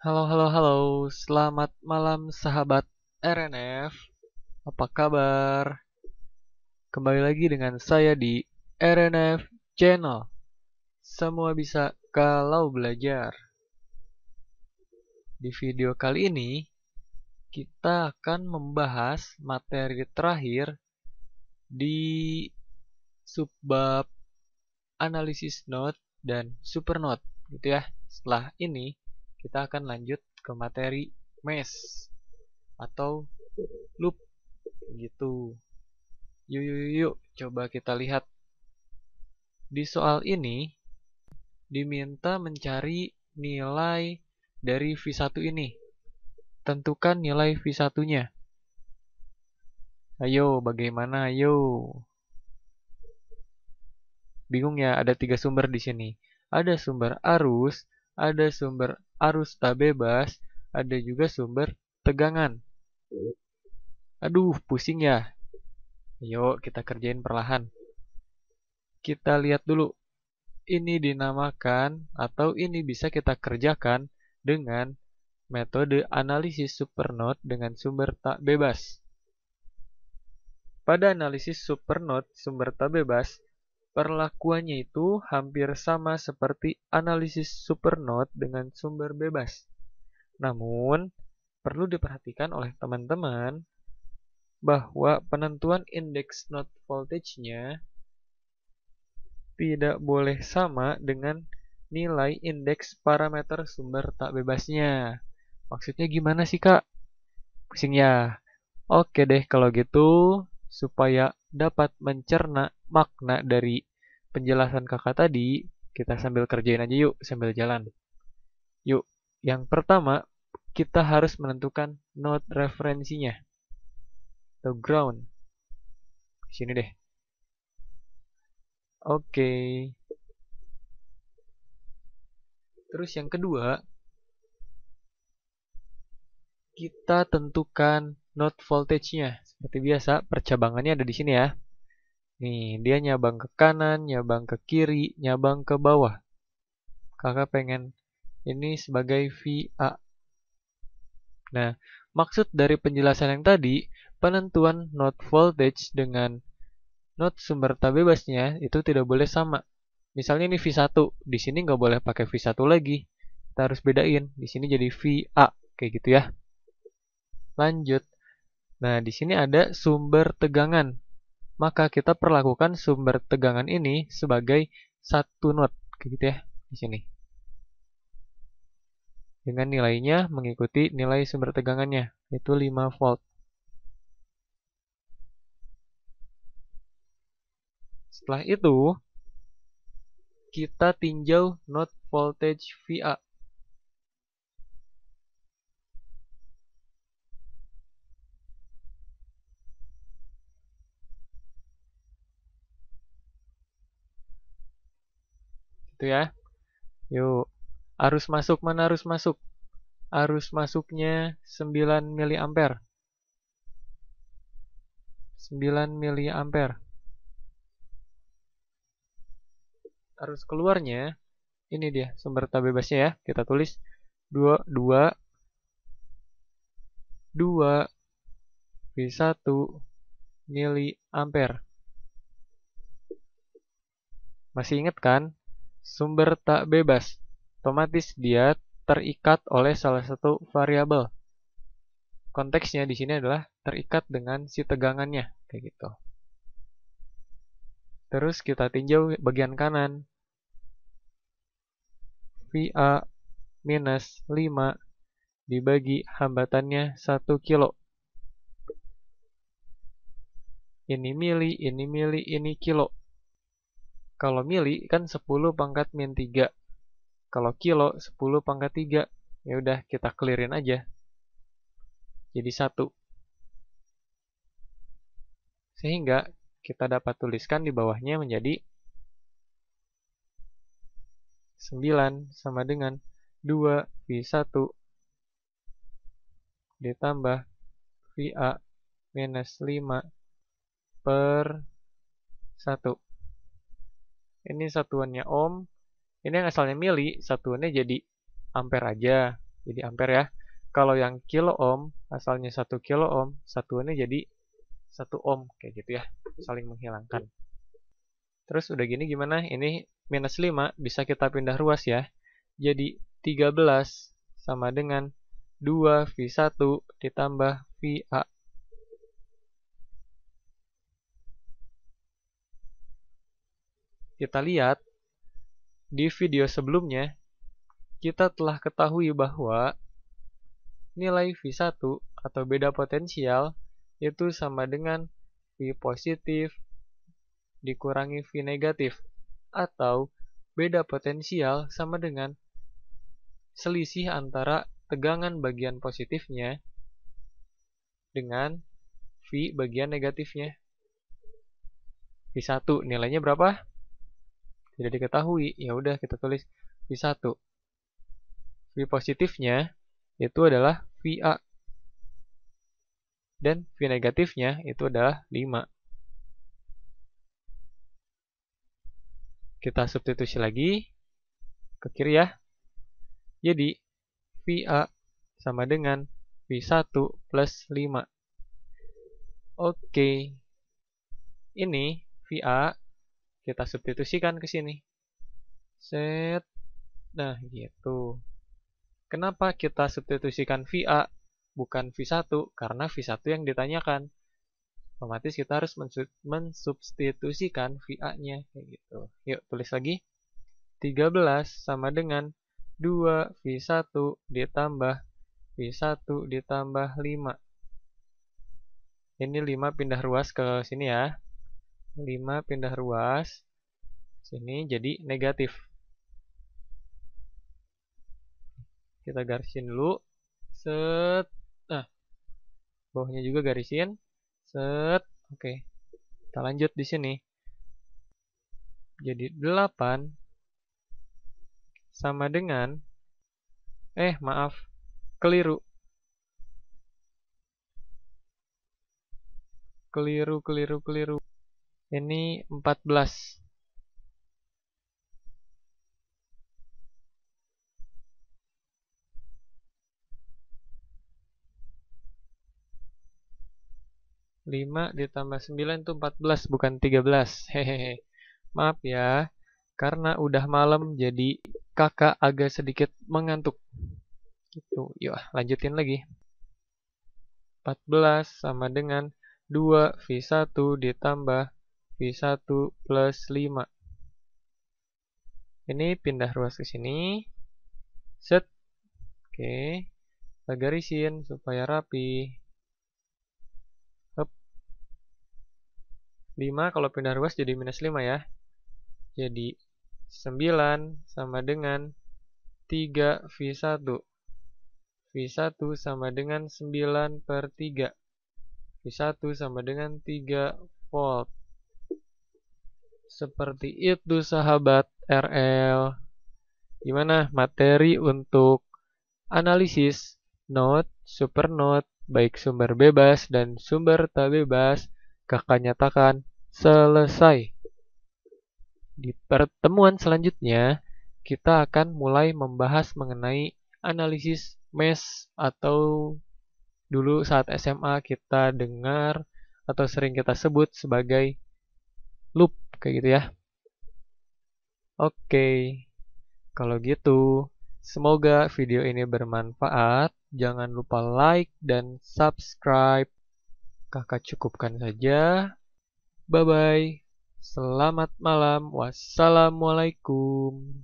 Halo, halo, halo. Selamat malam sahabat RNF. Apa kabar? Kembali lagi dengan saya di RNF Channel. Semua bisa kalau belajar. Di video kali ini, kita akan membahas materi terakhir di subbab analisis node dan supernote gitu ya. Setelah ini kita akan lanjut ke materi mesh atau loop gitu. Yuk, yuk, yuk, coba kita lihat. Di soal ini, diminta mencari nilai dari V1 ini. Tentukan nilai V1-nya. Ayo, bagaimana? Ayo. Bingung ya, ada tiga sumber di sini. Ada sumber arus, ada sumber arus tak bebas, ada juga sumber tegangan. Aduh, pusing ya. Yuk, kita kerjain perlahan. Kita lihat dulu. Ini dinamakan atau ini bisa kita kerjakan dengan metode analisis supernode dengan sumber tak bebas. Pada analisis supernode sumber tak bebas, Perlakuannya itu hampir sama seperti analisis supernode dengan sumber bebas. Namun, perlu diperhatikan oleh teman-teman bahwa penentuan indeks node voltage-nya tidak boleh sama dengan nilai indeks parameter sumber tak bebasnya. Maksudnya gimana sih, Kak? Pusing ya? Oke deh, kalau gitu supaya dapat mencerna makna dari penjelasan kakak tadi, kita sambil kerjain aja yuk, sambil jalan. Yuk, yang pertama, kita harus menentukan node referensinya. the ground. Sini deh. Oke. Terus yang kedua, kita tentukan node voltage-nya. Seperti biasa, percabangannya ada di sini ya. Nih, dia nyabang ke kanan, nyabang ke kiri, nyabang ke bawah. Kakak pengen ini sebagai VA. Nah, maksud dari penjelasan yang tadi, penentuan not voltage dengan not sumber tak bebasnya itu tidak boleh sama. Misalnya ini V1, di sini nggak boleh pakai V1 lagi. Kita harus bedain, di sini jadi VA, kayak gitu ya. Lanjut. Nah, di sini ada sumber tegangan. Maka kita perlakukan sumber tegangan ini sebagai satu not, gitu ya, di sini. Dengan nilainya mengikuti nilai sumber tegangannya, yaitu 5 volt. Setelah itu, kita tinjau not voltage VA. Gitu ya. Yuk. Arus masuk mana arus masuk? Arus masuknya 9 miliampere. 9 miliampere. Arus keluarnya ini dia sumber tak bebasnya ya. Kita tulis 2 2 2 V1 miliampere. Masih ingat kan sumber tak bebas, otomatis dia terikat oleh salah satu variabel. Konteksnya di sini adalah terikat dengan si tegangannya, kayak gitu. Terus kita tinjau bagian kanan. VA minus 5 dibagi hambatannya 1 kilo. Ini mili, ini mili, ini kilo. Kalau mili kan 10 pangkat min 3. Kalau kilo 10 pangkat 3. Ya udah kita clearin aja. Jadi 1. Sehingga kita dapat tuliskan di bawahnya menjadi 9 sama dengan 2 V1 ditambah VA minus 5 per 1 ini satuannya ohm ini yang asalnya mili satuannya jadi ampere aja jadi ampere ya kalau yang kilo ohm asalnya satu kilo ohm satuannya jadi satu ohm kayak gitu ya saling menghilangkan terus udah gini gimana ini minus 5 bisa kita pindah ruas ya jadi 13 sama dengan 2 V1 ditambah VA kita lihat di video sebelumnya, kita telah ketahui bahwa nilai V1 atau beda potensial itu sama dengan V positif dikurangi V negatif atau beda potensial sama dengan selisih antara tegangan bagian positifnya dengan V bagian negatifnya. V1 nilainya berapa? tidak diketahui, ya udah kita tulis V1. V positifnya itu adalah VA. Dan V negatifnya itu adalah 5. Kita substitusi lagi ke kiri ya. Jadi, VA sama dengan V1 plus 5. Oke. Ini VA kita substitusikan ke sini. Set. Nah, gitu. Kenapa kita substitusikan VA bukan V1? Karena V1 yang ditanyakan. Otomatis kita harus mensubstitusikan VA-nya. Kayak gitu. Yuk, tulis lagi. 13 sama dengan 2 V1 ditambah V1 ditambah 5. Ini 5 pindah ruas ke sini ya. 5 pindah ruas sini jadi negatif kita garisin dulu set nah bawahnya juga garisin set oke okay. kita lanjut di sini jadi 8 sama dengan eh maaf keliru keliru keliru keliru ini 14 5 ditambah 9 itu 14 bukan 13 hehehe maaf ya karena udah malam jadi kakak agak sedikit mengantuk gitu yuk lanjutin lagi 14 sama dengan 2 V1 ditambah v 1 plus 5. Ini pindah ruas ke sini. Set. Oke. Kita garisin supaya rapi. Hop. 5 kalau pindah ruas jadi minus 5 ya. Jadi 9 sama dengan 3 V1. V1 sama dengan 9 per 3. V1 sama dengan 3 volt. Seperti itu sahabat RL. Gimana materi untuk analisis node, super node, baik sumber bebas dan sumber tak bebas, kakak nyatakan selesai. Di pertemuan selanjutnya, kita akan mulai membahas mengenai analisis mesh atau dulu saat SMA kita dengar atau sering kita sebut sebagai loop kayak gitu ya. Oke, kalau gitu, semoga video ini bermanfaat. Jangan lupa like dan subscribe. Kakak cukupkan saja. Bye-bye. Selamat malam. Wassalamualaikum.